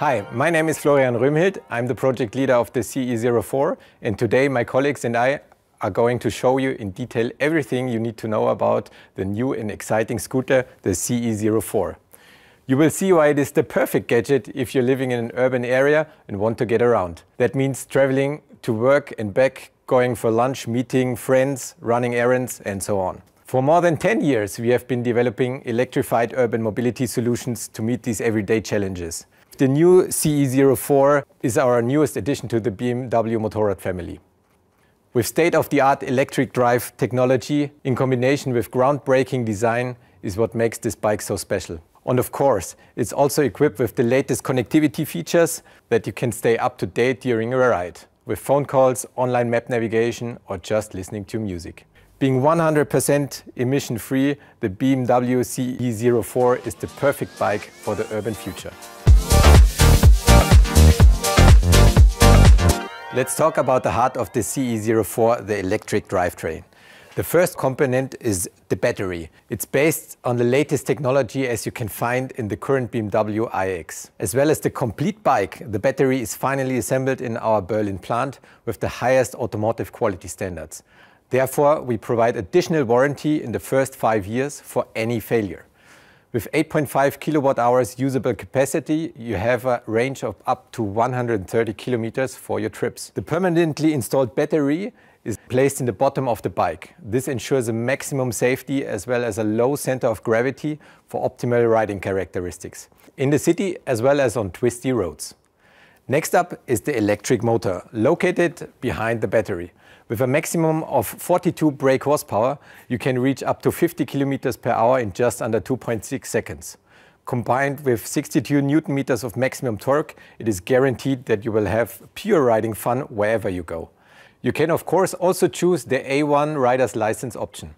Hi, my name is Florian Römhild. I'm the project leader of the CE04 and today my colleagues and I are going to show you in detail everything you need to know about the new and exciting scooter, the CE04. You will see why it is the perfect gadget if you're living in an urban area and want to get around. That means traveling to work and back, going for lunch, meeting friends, running errands and so on. For more than 10 years, we have been developing electrified urban mobility solutions to meet these everyday challenges. The new CE04 is our newest addition to the BMW Motorrad family. With state-of-the-art electric drive technology in combination with groundbreaking design is what makes this bike so special. And of course, it's also equipped with the latest connectivity features that you can stay up to date during your ride, with phone calls, online map navigation, or just listening to music. Being 100% emission-free, the BMW CE04 is the perfect bike for the urban future. Let's talk about the heart of the CE04, the electric drivetrain. The first component is the battery. It's based on the latest technology as you can find in the current BMW iX. As well as the complete bike, the battery is finally assembled in our Berlin plant with the highest automotive quality standards. Therefore, we provide additional warranty in the first five years for any failure. With 8.5 kilowatt hours usable capacity, you have a range of up to 130 kilometers for your trips. The permanently installed battery is placed in the bottom of the bike. This ensures a maximum safety as well as a low center of gravity for optimal riding characteristics, in the city as well as on twisty roads. Next up is the electric motor, located behind the battery. With a maximum of 42 brake horsepower, you can reach up to 50 km per hour in just under 2.6 seconds. Combined with 62 Newton meters of maximum torque, it is guaranteed that you will have pure riding fun wherever you go. You can of course also choose the A1 rider's license option.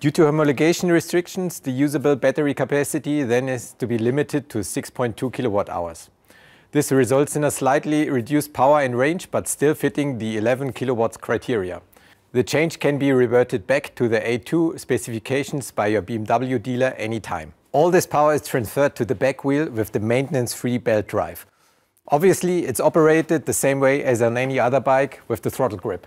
Due to homologation restrictions, the usable battery capacity then is to be limited to 6.2 kilowatt hours. This results in a slightly reduced power and range, but still fitting the 11 kW criteria. The change can be reverted back to the A2 specifications by your BMW dealer anytime. All this power is transferred to the back wheel with the maintenance-free belt drive. Obviously, it's operated the same way as on any other bike with the throttle grip.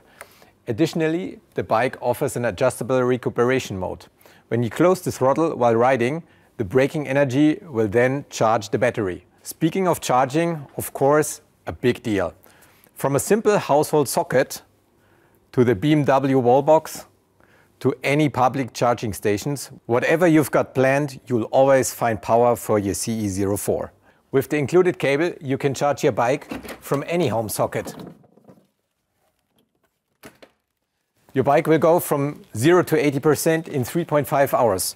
Additionally, the bike offers an adjustable recuperation mode. When you close the throttle while riding, the braking energy will then charge the battery. Speaking of charging, of course, a big deal. From a simple household socket to the BMW wall box to any public charging stations, whatever you've got planned, you'll always find power for your CE04. With the included cable, you can charge your bike from any home socket. Your bike will go from 0 to 80% in 3.5 hours.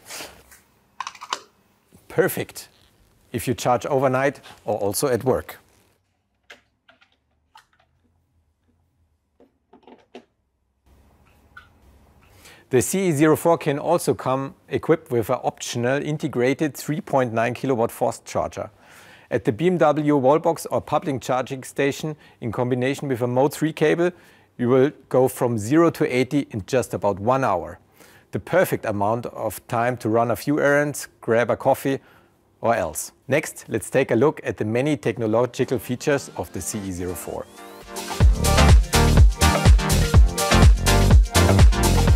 Perfect if you charge overnight or also at work. The CE04 can also come equipped with an optional integrated 3.9 kilowatt fast charger. At the BMW wallbox or public charging station in combination with a Mode 3 cable, you will go from 0 to 80 in just about one hour. The perfect amount of time to run a few errands, grab a coffee or else. Next, let's take a look at the many technological features of the CE04.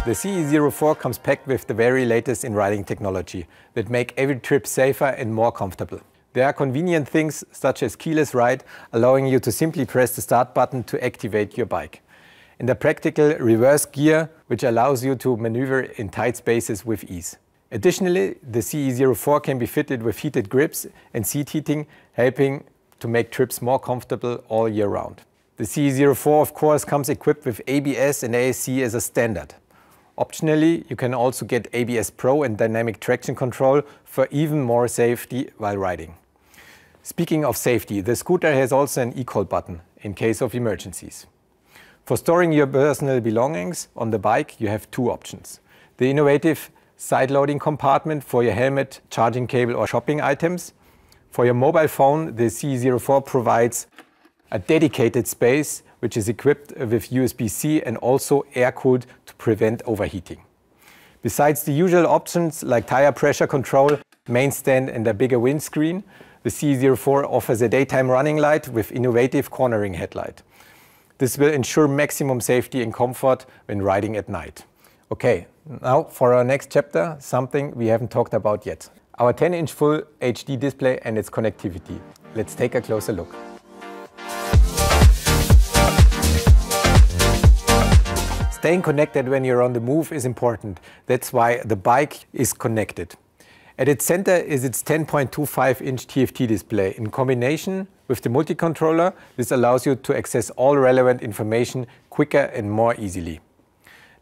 The CE04 comes packed with the very latest in riding technology that make every trip safer and more comfortable. There are convenient things such as keyless ride, allowing you to simply press the start button to activate your bike. And a practical reverse gear, which allows you to maneuver in tight spaces with ease. Additionally, the CE04 can be fitted with heated grips and seat heating, helping to make trips more comfortable all year round. The CE04, of course, comes equipped with ABS and ASC as a standard. Optionally, you can also get ABS Pro and dynamic traction control for even more safety while riding. Speaking of safety, the scooter has also an e-call button in case of emergencies. For storing your personal belongings on the bike, you have two options. The innovative side loading compartment for your helmet, charging cable or shopping items. For your mobile phone, the c 4 provides a dedicated space which is equipped with USB-C and also air-cooled to prevent overheating. Besides the usual options like tire pressure control, main stand and a bigger windscreen, the c 4 offers a daytime running light with innovative cornering headlight. This will ensure maximum safety and comfort when riding at night. Okay, now for our next chapter, something we haven't talked about yet. Our 10-inch full HD display and its connectivity. Let's take a closer look. Staying connected when you're on the move is important. That's why the bike is connected. At its center is its 10.25-inch TFT display. In combination with the multi-controller, this allows you to access all relevant information quicker and more easily.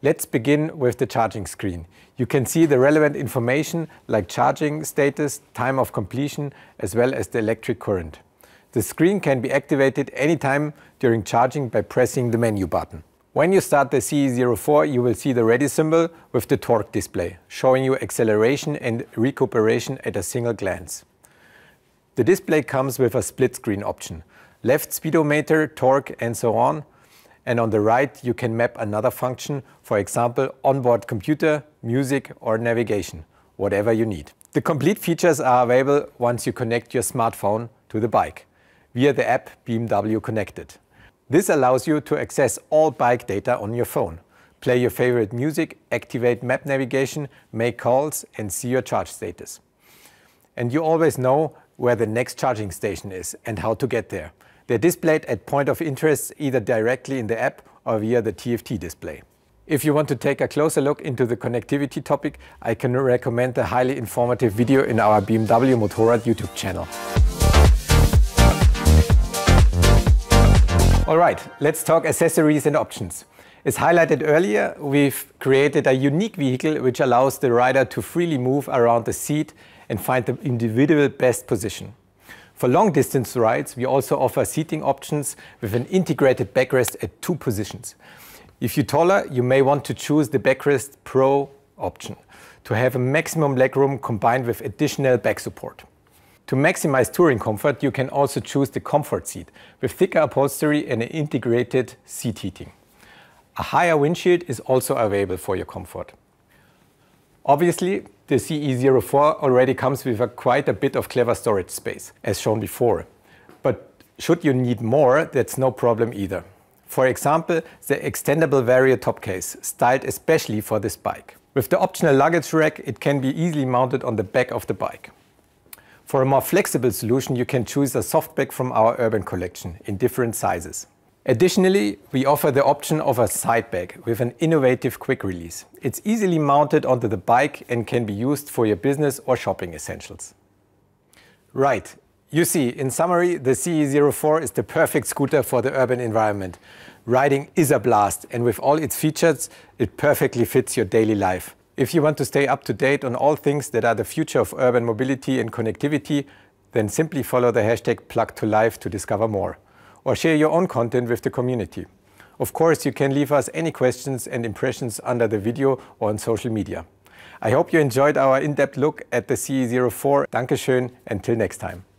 Let's begin with the charging screen. You can see the relevant information like charging status, time of completion, as well as the electric current. The screen can be activated anytime during charging by pressing the menu button. When you start the CE04, you will see the ready symbol with the torque display, showing you acceleration and recuperation at a single glance. The display comes with a split screen option, left speedometer, torque and so on, and on the right, you can map another function, for example, onboard computer, music or navigation, whatever you need. The complete features are available once you connect your smartphone to the bike via the app BMW Connected. This allows you to access all bike data on your phone, play your favorite music, activate map navigation, make calls and see your charge status. And you always know where the next charging station is and how to get there. They're displayed at point of interest either directly in the app or via the TFT display. If you want to take a closer look into the connectivity topic, I can recommend the highly informative video in our BMW Motorrad YouTube channel. Alright, let's talk accessories and options. As highlighted earlier, we've created a unique vehicle which allows the rider to freely move around the seat and find the individual best position. For long distance rides, we also offer seating options with an integrated backrest at two positions. If you're taller, you may want to choose the Backrest Pro option to have a maximum legroom combined with additional back support. To maximize touring comfort, you can also choose the comfort seat with thicker upholstery and an integrated seat heating. A higher windshield is also available for your comfort. Obviously, the CE04 already comes with a quite a bit of clever storage space, as shown before. But should you need more, that's no problem either. For example, the extendable Vario top case, styled especially for this bike. With the optional luggage rack, it can be easily mounted on the back of the bike. For a more flexible solution, you can choose a soft bag from our Urban collection in different sizes. Additionally, we offer the option of a side bag with an innovative quick release. It's easily mounted onto the bike and can be used for your business or shopping essentials. Right, you see, in summary, the CE04 is the perfect scooter for the urban environment. Riding is a blast, and with all its features, it perfectly fits your daily life. If you want to stay up to date on all things that are the future of urban mobility and connectivity, then simply follow the hashtag Plug 2 Life to discover more or share your own content with the community. Of course, you can leave us any questions and impressions under the video or on social media. I hope you enjoyed our in-depth look at the CE04. Dankeschön, until next time.